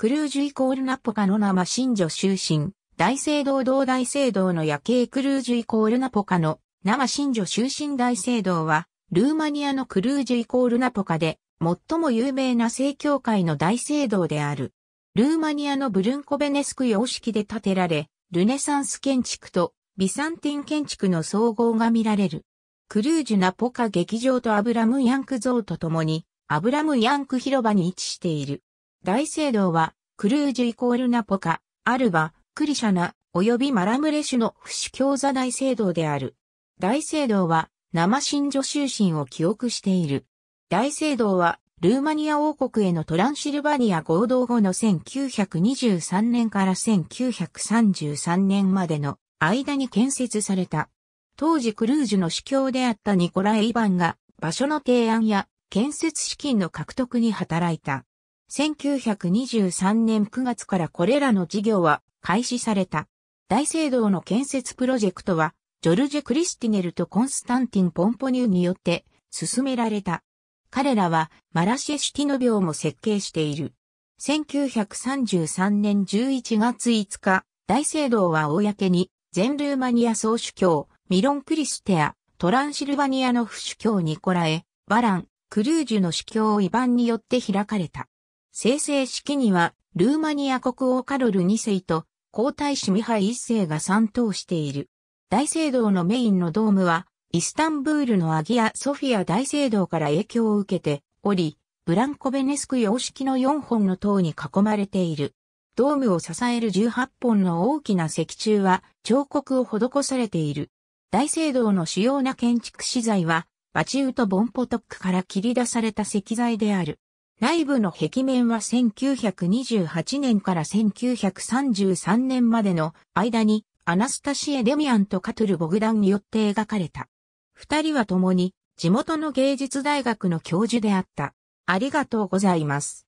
クルージュイコールナポカの生新女就寝。大聖堂同大聖堂の夜景クルージュイコールナポカの生新女就寝大聖堂は、ルーマニアのクルージュイコールナポカで、最も有名な聖教会の大聖堂である。ルーマニアのブルンコベネスク様式で建てられ、ルネサンス建築とビサンティン建築の総合が見られる。クルージュナポカ劇場とアブラム・ヤンク像と共に、アブラム・ヤンク広場に位置している。大聖堂はクルージュイコールナポカ、アルバ、クリシャナ、およびマラムレシュの不死教座大聖堂である。大聖堂は、生神女修神を記憶している。大聖堂は、ルーマニア王国へのトランシルバニア合同後の1923年から1933年までの間に建設された。当時クルージュの司教であったニコラ・エイバンが場所の提案や建設資金の獲得に働いた。1923年9月からこれらの事業は開始された。大聖堂の建設プロジェクトは、ジョルジェ・クリスティネルとコンスタンティン・ポンポニューによって進められた。彼らはマラシェ・シティノ病も設計している。1933年11月5日、大聖堂は公に全ルーマニア総主教、ミロン・クリステア、トランシルバニアの副主教ニコラエ、バラン、クルージュの主教イバンによって開かれた。生成式には、ルーマニア国王カロル2世と、皇太子ミハイ1世が参当している。大聖堂のメインのドームは、イスタンブールのアギア・ソフィア大聖堂から影響を受けており、ブランコベネスク様式の4本の塔に囲まれている。ドームを支える18本の大きな石柱は彫刻を施されている。大聖堂の主要な建築資材は、バチウとボンポトックから切り出された石材である。内部の壁面は1928年から1933年までの間にアナスタシエ・デミアンとカトゥル・ボグダンによって描かれた。二人は共に地元の芸術大学の教授であった。ありがとうございます。